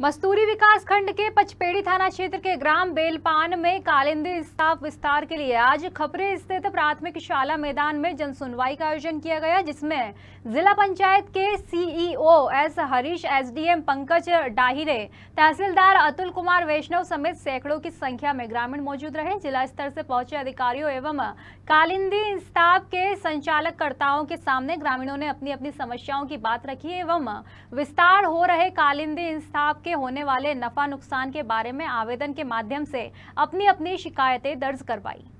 मस्तूरी विकास खंड के पचपेड़ी थाना क्षेत्र के ग्राम बेलपान में कालिंदी स्टाफ विस्तार के लिए आज खपरे स्थित प्राथमिक शाला मैदान में जनसुनवाई का आयोजन किया गया जिसमें जिला पंचायत के CE S Harish SDM Pankaj Dahire तहसीलदार अतुल कुमार वैष्णव समेत सैकड़ों की संख्या में ग्रामीण मौजूद रहे जिला स्तर से पहुंचे अधिकारियों एवं कालिंदी स्टाफ के संचालककर्ताओं के सामने ग्रामीणों ने अपनी अपनी समस्याओं की बात रखी एवं विस्तार हो रहे कालिंदी स्टाफ के होने वाले नफा नुकसान के बारे में आवेदन के माध्यम से अपनी अपनी शिकायतें दर्ज करवाई